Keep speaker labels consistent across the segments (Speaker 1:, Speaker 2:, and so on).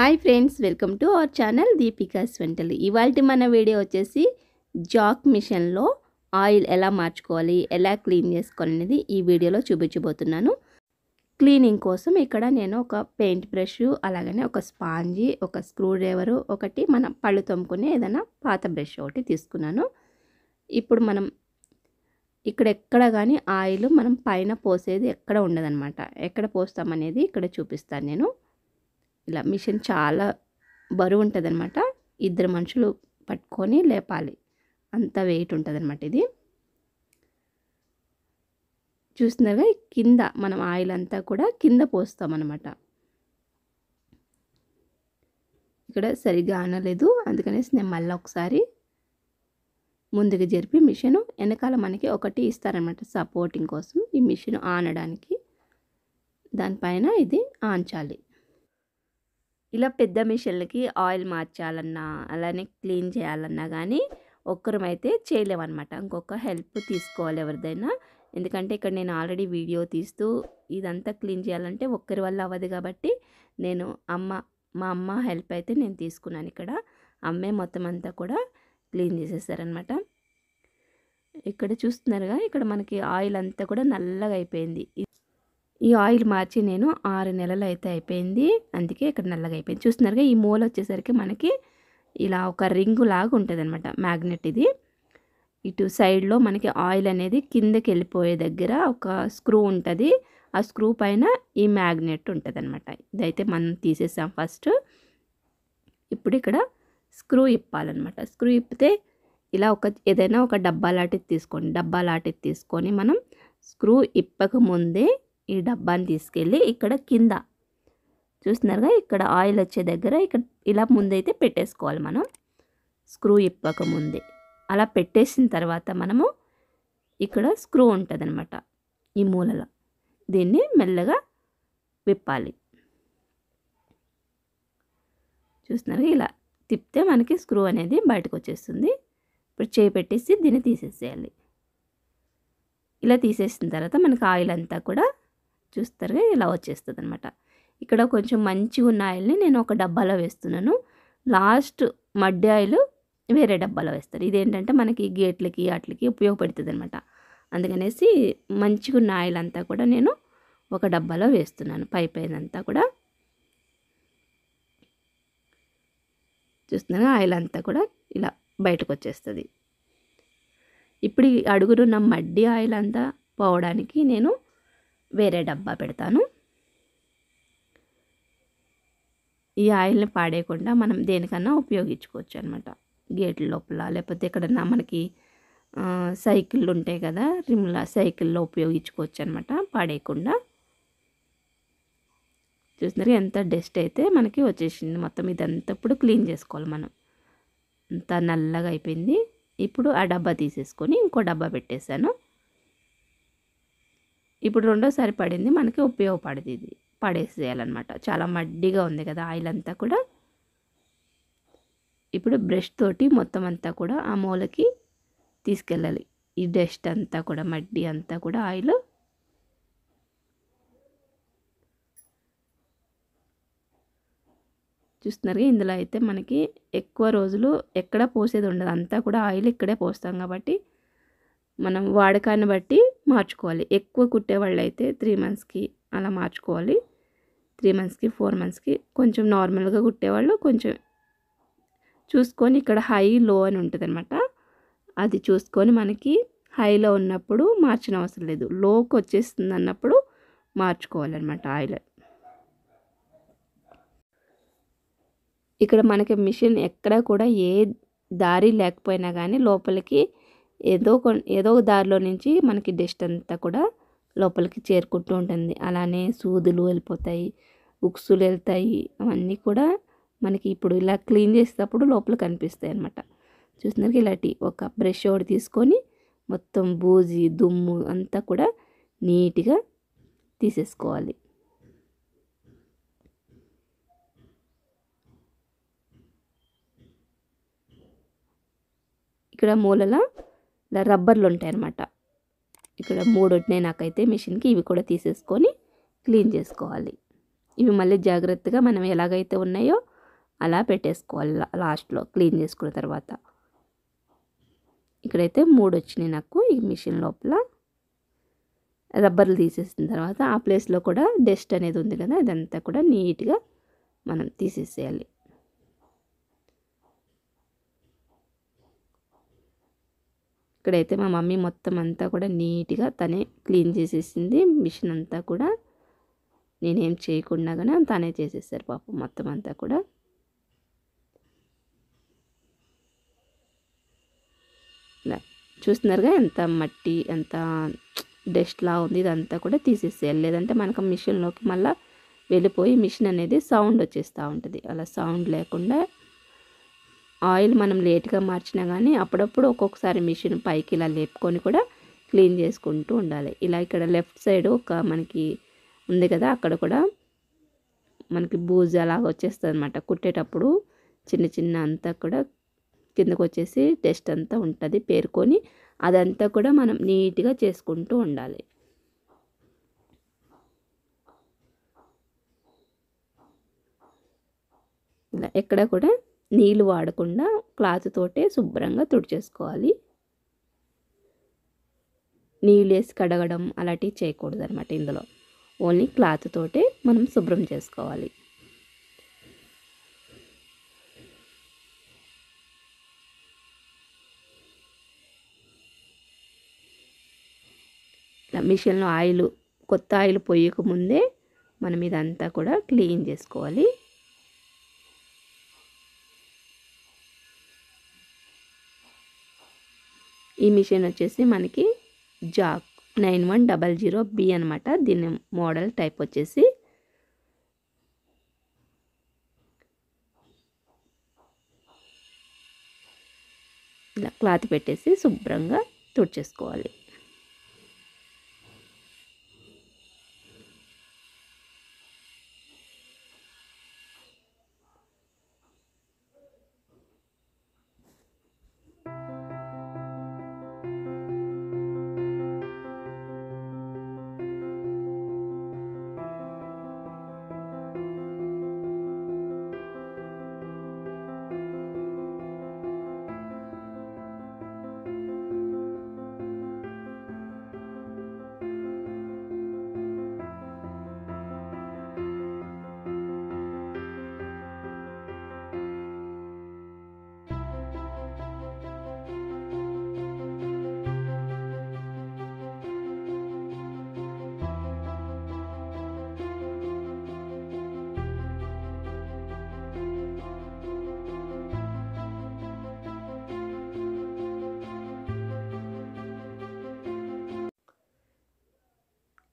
Speaker 1: hi friends welcome to our channel Deepika's వంటలు ఇవాళ మన వీడియో వచ్చేసి జాక్ మిషన్లో ఆయిల్ ఎలా మార్చుకోవాలి ఎలా క్లీన్ చేసుకోవాలి అనేది ఈ వీడియోలో చూపించబోతున్నాను క్లీనింగ్ కోసం ఇక్కడ నేను ఒక పెయింట్ బ్రష్ అలాగనే ఒక స్పాంజీ ఒక స్క్రూ డ్రైవరు ఒకటి మన పళ్ళు తోముకునే ఏదైనా పాత బ్రష్ ఒకటి తీసుకున్నాను ఇప్పుడు మనం ఇక్కడ ఎక్కడ కానీ ఆయిల్ మనం పైన పోసేది ఎక్కడ ఉండదు ఎక్కడ పోస్తామనేది ఇక్కడ చూపిస్తాను నేను ఇలా మిషన్ చాలా బరువు ఉంటుందన్నమాట ఇద్దరు మనుషులు పట్టుకొని లేపాలి అంత వెయిట్ అనమాట ఇది చూస్తున్నారుగా కింద మనం ఆయిల్ అంతా కూడా కింద పోస్తామన్నమాట ఇక్కడ సరిగ్గా అనలేదు అందుకనేసి నేను మళ్ళీ ఒకసారి ముందుకు జరిపి మిషన్ వెనకాల మనకి ఒకటి ఇస్తారనమాట సపోర్టింగ్ కోసం ఈ మిషన్ ఆనడానికి దానిపైన ఇది ఆంచాలి ఇలా పెద్ద మిషన్లకి ఆయిల్ మార్చాలన్నా అలానే క్లీన్ చేయాలన్నా కానీ ఒక్కరమైతే చేయలేమన్నమాట ఇంకొక హెల్ప్ తీసుకోవాలి ఎవరిదైనా ఎందుకంటే ఇక్కడ నేను ఆల్రెడీ వీడియో తీస్తూ ఇదంతా క్లీన్ చేయాలంటే ఒక్కరి వల్ల అవ్వదు కాబట్టి నేను అమ్మ మా అమ్మ హెల్ప్ అయితే నేను తీసుకున్నాను ఇక్కడ అమ్మే మొత్తం అంతా కూడా క్లీన్ చేసేసారనమాట ఇక్కడ చూస్తున్నారుగా ఇక్కడ మనకి ఆయిల్ అంతా కూడా నల్లగా అయిపోయింది ఈ ఆయిల్ మార్చి నేను ఆరు నెలలు అయితే అయిపోయింది అందుకే ఇక్కడ నల్లగా అయిపోయింది చూస్తున్నారుగా ఈ మూల వచ్చేసరికి మనకి ఇలా ఒక రింగు లాగా ఉంటుంది అనమాట మ్యాగ్నెట్ ఇది ఇటు సైడ్లో మనకి ఆయిల్ అనేది కిందకి వెళ్ళిపోయే దగ్గర ఒక స్క్రూ ఉంటుంది ఆ స్క్రూ పైన ఈ మ్యాగ్నెట్ ఉంటుంది అనమాట ఇదైతే మనం తీసేసాం ఫస్ట్ ఇప్పుడు ఇక్కడ స్క్రూ ఇప్పాలన్నమాట స్క్రూ ఇప్పితే ఇలా ఒక ఏదైనా ఒక డబ్బా లాంటిది తీసుకోండి డబ్బా లాంటిది తీసుకొని మనం స్క్రూ ఇప్పక ముందే ఈ డబ్బాని తీసుకెళ్ళి ఇక్కడ కింద చూస్తున్నారుగా ఇక్కడ ఆయిల్ వచ్చే దగ్గర ఇక్కడ ఇలా ముందైతే పెట్టేసుకోవాలి మనం స్క్రూ ఇప్పక ముందే అలా పెట్టేసిన తర్వాత మనము ఇక్కడ స్క్రూ ఉంటుంది అనమాట ఈ మూలలో దీన్ని మెల్లగా విప్పాలి చూస్తున్నారు ఇలా తిప్పితే మనకి స్క్రూ అనేది బయటకు వచ్చేస్తుంది ఇప్పుడు చేయి పెట్టేసి దీన్ని తీసేసేయాలి ఇలా తీసేసిన తర్వాత మనకు ఆయిల్ అంతా కూడా చూస్తారుగా ఇలా వచ్చేస్తుంది అనమాట ఇక్కడ కొంచెం మంచిగా ఉన్న ఆయిల్ని నేను ఒక డబ్బాలో వేస్తున్నాను లాస్ట్ మడ్డి ఆయిల్ వేరే డబ్బాలో వేస్తారు ఇదేంటంటే మనకి గేట్లకి వాటికి ఉపయోగపడుతుంది అనమాట అందుకనేసి మంచిగా ఉన్న ఆయిల్ అంతా కూడా నేను ఒక డబ్బాలో వేస్తున్నాను పై అంతా కూడా చూస్తున్నాను ఆయిల్ అంతా కూడా ఇలా బయటకు వచ్చేస్తుంది ఇప్పుడు అడుగురున్న మడ్డి ఆయిల్ అంతా పోవడానికి నేను వేరే డబ్బా పెడతాను ఈ ఆయిల్ని పాడేయకుండా మనం దేనికన్నా ఉపయోగించుకోవచ్చు అనమాట గేట్ లోపల లేకపోతే ఎక్కడన్నా మనకి సైకిళ్ళు ఉంటాయి కదా రిమ్లా సైకిల్లో ఉపయోగించుకోవచ్చు అనమాట పాడేయకుండా చూసినారు ఎంత డస్ట్ అయితే మనకి వచ్చేసింది మొత్తం ఇదంతా ఇప్పుడు క్లీన్ చేసుకోవాలి మనం అంత నల్లగా అయిపోయింది ఇప్పుడు ఆ డబ్బా తీసేసుకొని ఇంకో డబ్బా పెట్టేశాను ఇప్పుడు రెండోసారి పడింది మనకి ఉపయోగపడదు ఇది పడేసేయాలన్నమాట చాలా మడ్డిగా ఉంది కదా ఆయిల్ అంతా కూడా ఇప్పుడు బ్రష్ తోటి మొత్తం అంతా కూడా ఆ మూలకి తీసుకెళ్ళాలి ఈ డస్ట్ అంతా కూడా మడ్డి అంతా కూడా ఆయిల్ చూస్తున్నారు ఇందులో అయితే మనకి ఎక్కువ రోజులు ఎక్కడ పోసేది ఉండదు అంతా కూడా ఆయిల్ ఇక్కడే పోస్తాం కాబట్టి మనం వాడకాన్ని బట్టి మార్చుకోవాలి ఎక్కువ కుట్టేవాళ్ళు అయితే త్రీ మంత్స్కి అలా మార్చుకోవాలి త్రీ మంత్స్కి ఫోర్ మంత్స్కి కొంచెం నార్మల్గా కుట్టేవాళ్ళు కొంచెం చూసుకొని ఇక్కడ హై లో అని ఉంటుంది అనమాట అది చూసుకొని మనకి హైలో ఉన్నప్పుడు మార్చిన అవసరం లేదు లోకి వచ్చేస్తుంది అన్నప్పుడు మార్చుకోవాలన్నమాట ఆయిల్ ఇక్కడ మనకి మిషన్ ఎక్కడ కూడా ఏ దారి లేకపోయినా కానీ లోపలికి ఏదో ఏదో ఒక దారిలో నుంచి మనకి డస్ట్ అంతా కూడా లోపలికి చేరుకుంటూ ఉంటుంది అలానే సూదులు వెళ్ళిపోతాయి ఉక్సులు వెళ్తాయి అవన్నీ కూడా మనకి ఇప్పుడు ఇలా క్లీన్ చేసేటప్పుడు లోపల కనిపిస్తాయి అన్నమాట చూసినారు ఇలాంటి ఒక బ్రష్ ఒకటి తీసుకొని మొత్తం బూజి దుమ్ము అంతా కూడా నీట్గా తీసేసుకోవాలి ఇక్కడ మూలల ఇలా రబ్బర్లు ఉంటాయి అన్నమాట ఇక్కడ మూడు ఉంటున్నాయి నాకైతే మిషన్కి ఇవి కూడా తీసేసుకొని క్లీన్ చేసుకోవాలి ఇవి మళ్ళీ జాగ్రత్తగా మనం ఎలాగైతే ఉన్నాయో అలా పెట్టేసుకోవాలి లాస్ట్లో క్లీన్ చేసుకున్న తర్వాత ఇక్కడైతే మూడు వచ్చినాయి నాకు ఈ మిషన్ లోపల రబ్బర్లు తీసేసిన తర్వాత ఆ ప్లేస్లో కూడా డస్ట్ అనేది ఉంది కదా అదంతా కూడా నీట్గా మనం తీసేసేయాలి ఇక్కడైతే మా మమ్మీ మొత్తం అంతా కూడా నీట్గా తనే క్లీన్ చేసేసింది మిషన్ అంతా కూడా నేనేం చేయకుండా కానీ తనే చేసేసారు పాపం మొత్తం అంతా కూడా చూస్తున్నారుగా ఎంత మట్టి ఎంత డస్ట్లా ఉంది ఇదంతా కూడా తీసేసేయాలి లేదంటే మనకు మిషన్లోకి మళ్ళీ వెళ్ళిపోయి మిషన్ అనేది సౌండ్ వచ్చేస్తూ ఉంటుంది అలా సౌండ్ లేకుండా ఆయిల్ మనం లేట్గా మార్చినా కానీ అప్పుడప్పుడు ఒక్కొక్కసారి మిషన్ పైకి ఇలా లేపుకొని కూడా క్లీన్ చేసుకుంటూ ఉండాలి ఇలా ఇక్కడ లెఫ్ట్ సైడ్ ఒక మనకి ఉంది కదా అక్కడ కూడా మనకి బూజు అలాగ వచ్చేస్తుంది అనమాట కుట్టేటప్పుడు చిన్న చిన్న అంతా కూడా కిందకు వచ్చేసి టెస్ట్ అంతా ఉంటుంది పేర్కొని అదంతా కూడా మనం నీట్గా చేసుకుంటూ ఉండాలి ఇలా ఎక్కడ కూడా నీళ్ళు వాడకుండా క్లాత్ తోటే శుభ్రంగా తుడిచేసుకోవాలి నీళ్ళు వేసి కడగడం అలాంటివి చేయకూడదు అనమాట ఇందులో ఓన్లీ క్లాత్ తోటే మనం శుభ్రం చేసుకోవాలి మిషన్లో ఆయిల్ కొత్త ఆయిల్ ముందే మనం ఇదంతా కూడా క్లీన్ చేసుకోవాలి ఈ మిషన్ వచ్చేసి మనకి Jack nine one double zero B అనమాట దీని మోడల్ టైప్ వచ్చేసి ఇలా క్లాత్ పెట్టేసి శుభ్రంగా తుడిచేసుకోవాలి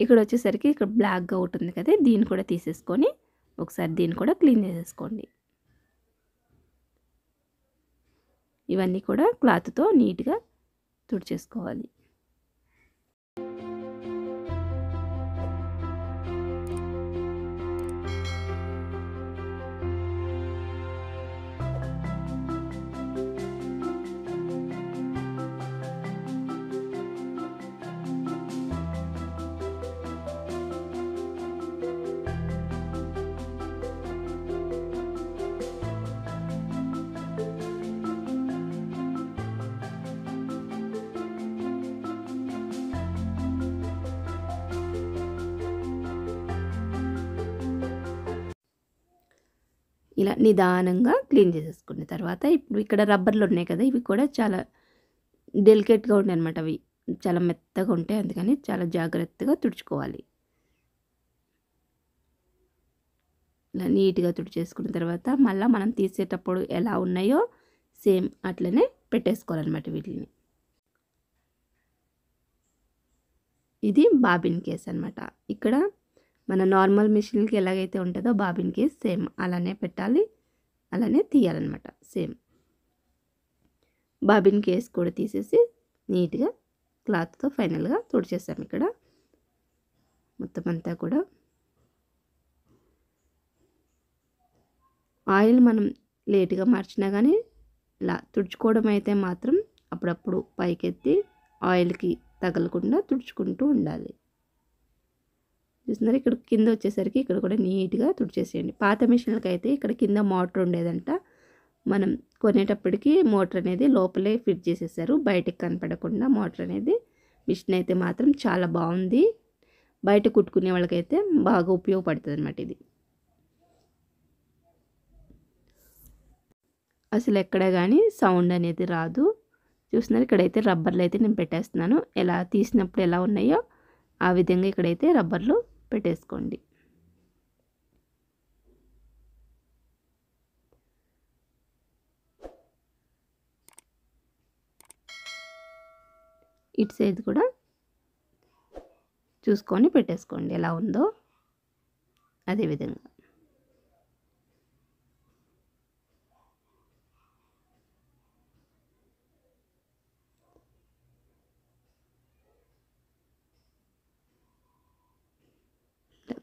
Speaker 1: ఇక్కడ వచ్చేసరికి ఇక్కడ బ్లాక్గా ఉంటుంది కదా దీన్ని కూడా తీసేసుకొని ఒకసారి దీన్ని కూడా క్లీన్ చేసేసుకోండి ఇవన్నీ కూడా క్లాత్తో నీట్గా తుడిచేసుకోవాలి ఇలా నిదానంగా క్లీన్ చేసేసుకున్న తర్వాత ఇప్పుడు ఇక్కడ రబ్బర్లు ఉన్నాయి కదా ఇవి కూడా చాలా డెలికేట్గా ఉంటాయి అనమాట అవి చాలా మెత్తగా ఉంటాయి అందుకని చాలా జాగ్రత్తగా తుడుచుకోవాలి ఇలా నీట్గా తుడిచేసుకున్న తర్వాత మళ్ళీ మనం తీసేటప్పుడు ఎలా ఉన్నాయో సేమ్ అట్లనే పెట్టేసుకోవాలన్నమాట వీటిని ఇది బాబిన్ కేస్ అనమాట ఇక్కడ మన నార్మల్ మిషన్కి ఎలాగైతే ఉంటుందో బాబిన్కి సేమ్ అలానే పెట్టాలి అలానే తీయాలన్నమాట సేమ్ బాబిన్ కేస్ కూడా తీసేసి నీట్గా క్లాత్తో ఫైనల్గా తుడిచేసాము ఇక్కడ మొత్తం అంతా కూడా ఆయిల్ మనం లేట్గా మార్చినా కానీ ఇలా తుడుచుకోవడం అయితే మాత్రం అప్పుడప్పుడు పైకెత్తి ఆయిల్కి తగలకుండా తుడుచుకుంటూ ఉండాలి చూస్తున్నారు ఇక్కడ కింద వచ్చేసరికి ఇక్కడ కూడా నీట్గా తుడిచేసేయండి పాత మిషన్లకి అయితే ఇక్కడ కింద మోటర్ ఉండేదంట మనం కొనేటప్పటికి మోటర్ అనేది లోపలే ఫిట్ చేసేసారు బయటకు కనపడకుండా మోటర్ అనేది మిషన్ అయితే మాత్రం చాలా బాగుంది బయట కుట్టుకునే వాళ్ళకైతే బాగా ఉపయోగపడుతుంది అనమాట ఇది అసలు ఎక్కడ కానీ సౌండ్ అనేది రాదు చూస్తున్నారు ఇక్కడైతే రబ్బర్లు అయితే నేను పెట్టేస్తున్నాను ఎలా తీసినప్పుడు ఎలా ఉన్నాయో ఆ విధంగా ఇక్కడైతే రబ్బర్లు పెట్టేసుకోండి ఇటు సైజ్ కూడా చూసుకొని పెట్టేసుకోండి ఎలా ఉందో అదేవిధంగా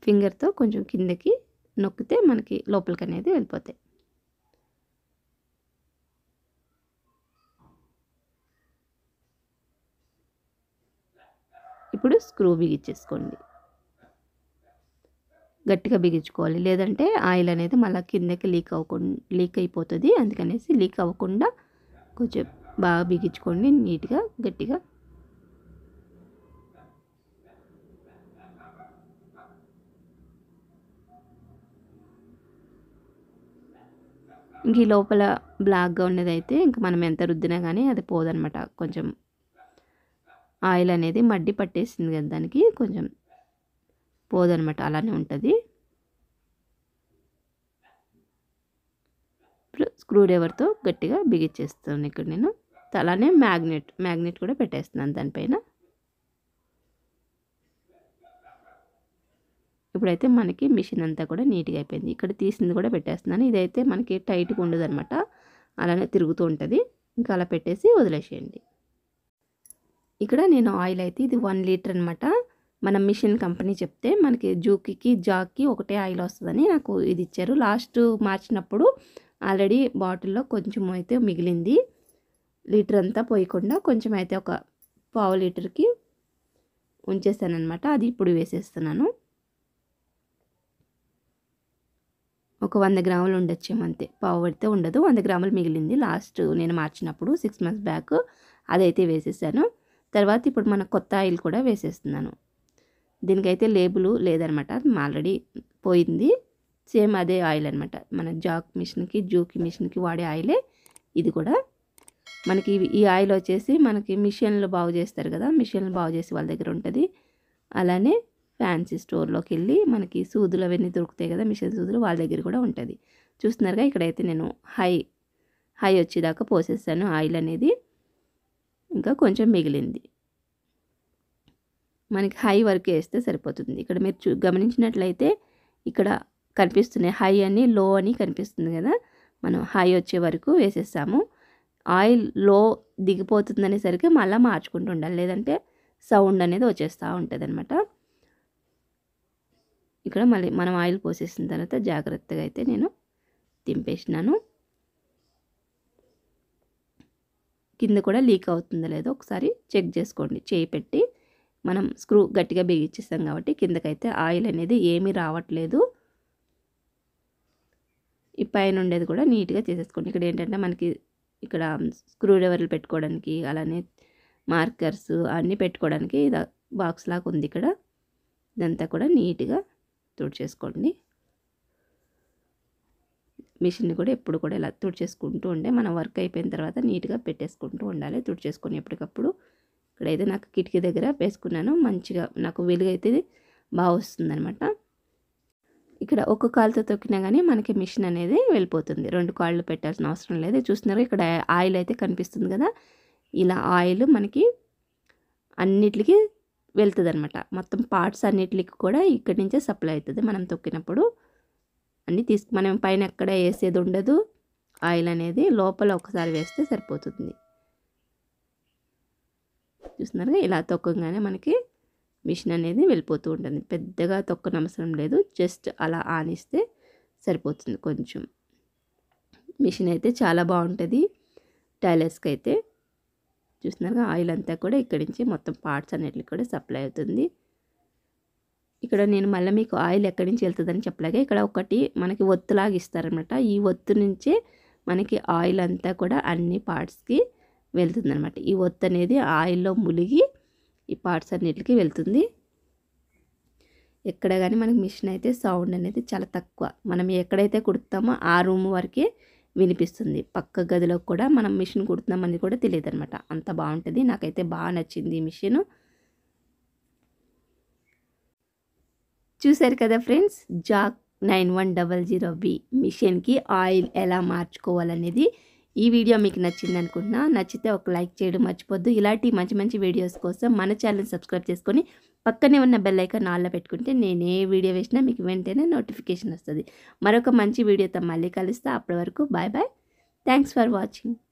Speaker 1: ఫింగర్తో కొంచెం కిందకి నొక్కితే మనకి లోపలికి అనేది వెళ్ళిపోతాయి ఇప్పుడు స్క్రూ బిగించేసుకోండి గట్టిగా బిగించుకోవాలి లేదంటే ఆయిల్ అనేది మళ్ళీ కిందకి లీక్ అవ్వకుండా లీక్ అయిపోతుంది అందుకనేసి లీక్ అవ్వకుండా కొంచెం బాగా బిగించుకోండి నీట్గా గట్టిగా ఇంక ఈ లోపల బ్లాక్గా ఉన్నదైతే ఇంక మనం ఎంత రుద్దినా కానీ అది పోదనమాట కొంచెం ఆయిల్ అనేది మడ్డి పట్టేసింది కదా దానికి కొంచెం పోదనమాట అలానే ఉంటుంది ఇప్పుడు స్క్రూడ్రైవర్తో గట్టిగా బిగించేస్తాను ఇక్కడ నేను అలానే మ్యాగ్నెట్ మ్యాగ్నెట్ కూడా పెట్టేస్తున్నాను దానిపైన ఇప్పుడైతే మనకి మిషన్ అంతా కూడా నీట్గా అయిపోయింది ఇక్కడ తీసింది కూడా పెట్టేస్తున్నాను ఇదైతే మనకి టైట్గా ఉండదు అనమాట అలానే తిరుగుతూ ఉంటుంది ఇంకా అలా పెట్టేసి వదిలేసేయండి ఇక్కడ నేను ఆయిల్ అయితే ఇది వన్ లీటర్ అనమాట మన మిషన్ కంపెనీ చెప్తే మనకి జూకి జాక్కి ఒకటే ఆయిల్ వస్తుందని నాకు ఇది ఇచ్చారు లాస్ట్ మార్చినప్పుడు ఆల్రెడీ బాటిల్లో కొంచెం అయితే మిగిలింది లీటర్ అంతా పోయకుండా కొంచెం అయితే ఒక పావు లీటర్కి ఉంచేస్తాను అనమాట అది ఇప్పుడు వేసేస్తున్నాను ఒక వంద గ్రాములు ఉండొచ్చేమంతే పావు పడితే ఉండదు వంద గ్రాములు మిగిలింది లాస్ట్ నేను మార్చినప్పుడు సిక్స్ మంత్స్ బ్యాక్ అదైతే వేసేసాను తర్వాత ఇప్పుడు మన కొత్త ఆయిల్ కూడా వేసేస్తున్నాను దీనికైతే లేబులు లేదనమాట ఆల్రెడీ పోయింది సేమ్ అదే ఆయిల్ అనమాట మన జాక్ మిషన్కి జూకి మిషన్కి వాడే ఆయిలే ఇది కూడా మనకి ఈ ఆయిల్ వచ్చేసి మనకి మిషన్లు బాగు చేస్తారు కదా మిషన్లు బాగు చేసి వాళ్ళ దగ్గర ఉంటుంది అలానే ఫ్యాన్సీ స్టోర్లోకి వెళ్ళి మనకి సూదులు అవన్నీ దొరుకుతాయి కదా మిషన్ సూదులు వాళ్ళ దగ్గర కూడా ఉంటుంది చూస్తున్నారుగా ఇక్కడైతే నేను హై హై వచ్చేదాకా పోసేస్తాను ఆయిల్ అనేది ఇంకా కొంచెం మిగిలింది మనకి హై వరకు వేస్తే సరిపోతుంది ఇక్కడ మీరు చూ గమనించినట్లయితే ఇక్కడ కనిపిస్తున్నాయి హై అని లో అని కనిపిస్తుంది కదా మనం హై వచ్చే వరకు వేసేస్తాము ఆయిల్ లో దిగిపోతుందనేసరికి మళ్ళీ మార్చుకుంటూ ఉండాలి లేదంటే సౌండ్ అనేది వచ్చేస్తూ ఉంటుంది అనమాట ఇక్కడ మళ్ళీ మనం ఆయిల్ పోసేసిన తర్వాత జాగ్రత్తగా అయితే నేను దింపేసినాను కింద కూడా లీక్ అవుతుందో లేదో ఒకసారి చెక్ చేసుకోండి చేయి పెట్టి మనం స్క్రూ గట్టిగా బిగించేస్తాం కాబట్టి కిందకైతే ఆయిల్ అనేది ఏమీ రావట్లేదు ఈ పైన ఉండేది కూడా నీట్గా చేసేసుకోండి ఇక్కడ ఏంటంటే మనకి ఇక్కడ స్క్రూ డ్రైవర్లు పెట్టుకోవడానికి అలానే మార్కర్స్ అన్నీ పెట్టుకోవడానికి బాక్స్ లాగా ఉంది ఇక్కడ ఇదంతా కూడా నీట్గా తుడిచేసుకోండి మిషన్ని కూడా ఎప్పుడు కూడా ఇలా తుడిచేసుకుంటూ ఉండే మనం వర్క్ అయిపోయిన తర్వాత నీట్గా పెట్టేసుకుంటూ ఉండాలి తుడిచేసుకొని ఎప్పటికప్పుడు ఇక్కడైతే నాకు కిటికీ దగ్గర వేసుకున్నాను మంచిగా నాకు వెలుగైతే బాగా వస్తుందనమాట ఇక్కడ ఒక కాలుతో తొక్కినా కానీ మనకి మిషన్ అనేది వెళ్ళిపోతుంది రెండు కాళ్ళు పెట్టాల్సిన అవసరం లేదు చూస్తున్నారు ఇక్కడ ఆయిల్ అయితే కనిపిస్తుంది కదా ఇలా ఆయిల్ మనకి అన్నిటికీ వెళ్తుంది అనమాట మొత్తం పార్ట్స్ అన్నిటికి కూడా ఇక్కడి నుంచే సప్లై అవుతుంది మనం తొక్కినప్పుడు అన్నీ తీసుకు మనం పైన ఎక్కడ వేసేది ఉండదు ఆయిల్ అనేది లోపల ఒకసారి వేస్తే సరిపోతుంది చూస్తున్నారుగా ఇలా తొక్కగానే మనకి మిషన్ అనేది వెళ్ళిపోతూ ఉంటుంది పెద్దగా అవసరం లేదు జస్ట్ అలా ఆనిస్తే సరిపోతుంది కొంచెం మిషన్ అయితే చాలా బాగుంటుంది టైలర్స్కి అయితే చూస్తున్నారుగా ఆయిల్ అంతా కూడా ఇక్కడి నుంచి మొత్తం పార్ట్స్ అన్నిటికి కూడా సప్లై అవుతుంది ఇక్కడ నేను మళ్ళీ మీకు ఆయిల్ ఎక్కడి నుంచి వెళ్తుందని చెప్పలేక ఇక్కడ ఒకటి మనకి ఒత్తులాగా ఇస్తారనమాట ఈ ఒత్తు నుంచే మనకి ఆయిల్ అంతా కూడా అన్ని పార్ట్స్కి వెళ్తుందనమాట ఈ ఒత్తు అనేది ఆయిల్లో ములిగి ఈ పార్ట్స్ అన్నిటికి వెళ్తుంది ఎక్కడ కానీ మనకి మిషన్ అయితే సౌండ్ అనేది చాలా తక్కువ మనం ఎక్కడైతే కుడతామో ఆ రూమ్ వరకే వినిపిస్తుంది పక్క గదిలో కూడా మనం మిషన్ కుడుతున్నామని కూడా తెలియదు అనమాట అంత బాగుంటుంది నాకైతే బాగా నచ్చింది ఈ మిషన్ చూశారు కదా friends Jack nine one double zero B మిషన్కి ఆయిల్ ఎలా మార్చుకోవాలనేది ఈ వీడియో మీకు నచ్చింది అనుకుంటున్నా నచ్చితే ఒక లైక్ చేయడం మర్చిపోద్దు ఇలాంటి మంచి మంచి వీడియోస్ కోసం మన ఛానల్ సబ్స్క్రైబ్ చేసుకొని పక్కనే ఉన్న బెల్ ఐకాన్ ఆల్లో పెట్టుకుంటే నేను ఏ వీడియో వేసినా మీకు వెంటనే నోటిఫికేషన్ వస్తుంది మరొక మంచి వీడియోతో మళ్ళీ కలుస్తా అప్పటి వరకు bye bye thanks for watching